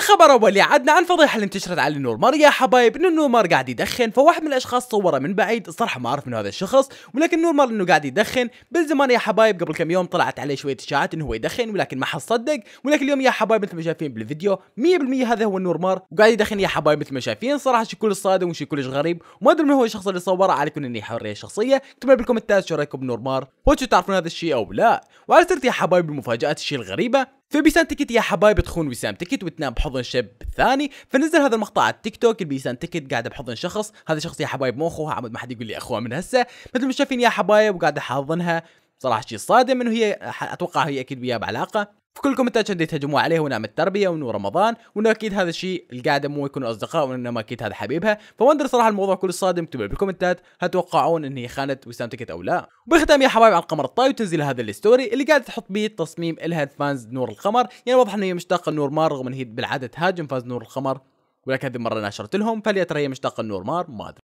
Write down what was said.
الخبر اولي عدنا عن فضيحه اللي انتشرت على مار يا حبايب انه نور مار قاعد يدخن فواحد من الاشخاص صوره من بعيد الصراحه ما اعرف من هذا الشخص ولكن نور مار انه قاعد يدخن بالزمان يا حبايب قبل كم يوم طلعت عليه شويه اشاعات انه هو يدخن ولكن ما حد صدق ولكن اليوم يا حبايب مثل ما شايفين بالفيديو 100% هذا هو نور مار وقاعد يدخن يا حبايب مثل ما شايفين صراحه شيء كلش صادم وشيء كلش غريب وما ادري من هو الشخص اللي صوره على كل اني حريه شخصيه اكتبوا بالكومنتات شو رايكم بنورمار وانتم تعرفون هذا الشيء او لا وعلى سيره يا حبايب المفاجات الشيء الغريبه فبيسان تيكت يا حبايب تخون وسام تيكت وتنام بحضن شاب ثاني فنزل هذا المقطع على التيك توك البيسان تيكت قاعده بحضن شخص هذا الشخص يا حبايب مو اخوها عمد ما حد يقول لي اخوها من هسه مثل ما شايفين يا حبايب وقاعده حاضنها صراحه شيء صادم انه هي اتوقع هي اكيد وياه بعلاقه في كل الكومنتات عشان يتهجموا عليه ونعم التربيه ونور رمضان وانه اكيد هذا الشيء القاعده مو يكونوا اصدقاء وانما اكيد هذا حبيبها فما ادري صراحه الموضوع كله صادم اكتبوا بالكومنتات هل تتوقعون ان هي خانت وسام تكت او لا وبالختام يا حبايب على القمر الطاي وتنزيل هذا الستوري اللي قاعده تحط به تصميم الها فانز نور القمر يعني واضح ان هي مشتاقه لنور مار رغم ان هي بالعاده تهاجم فانز نور القمر ولكن هذه المره نشرت لهم فليترى هي مشتاقه لنور مار ما ادري